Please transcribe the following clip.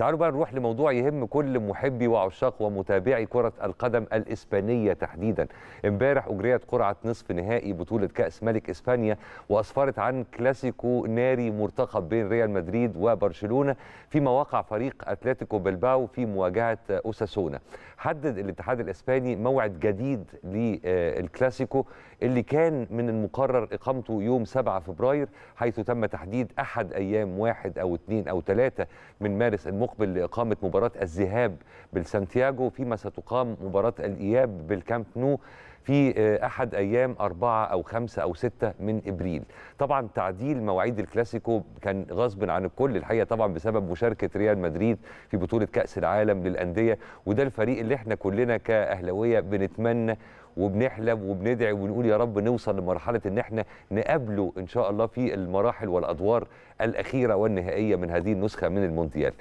تعالوا بقى نروح لموضوع يهم كل محبي وعشاق ومتابعي كرة القدم الإسبانية تحديدا امبارح أجريت قرعة نصف نهائي بطولة كأس ملك إسبانيا وأسفرت عن كلاسيكو ناري مرتقب بين ريال مدريد وبرشلونة في مواقع فريق أتلتيكو بلباو في مواجهة أوساسونا حدد الاتحاد الإسباني موعد جديد للكلاسيكو اللي كان من المقرر إقامته يوم 7 فبراير حيث تم تحديد أحد أيام واحد أو اثنين أو ثلاثة من مارس المقرر المقبل لإقامة مباراة الذهاب بالسانتياغو فيما ستقام مباراة الإياب بالكامب نو في آه، أحد أيام أربعة أو خمسة أو ستة من إبريل طبعا تعديل مواعيد الكلاسيكو كان غصب عن الكل الحقيقة طبعا بسبب مشاركة ريال مدريد في بطولة كأس العالم للأندية وده الفريق اللي احنا كلنا كأهلوية بنتمنى وبنحلم وبندعي ونقول يا رب نوصل لمرحله ان احنا نقابله ان شاء الله في المراحل والادوار الاخيره والنهائيه من هذه النسخه من المونديال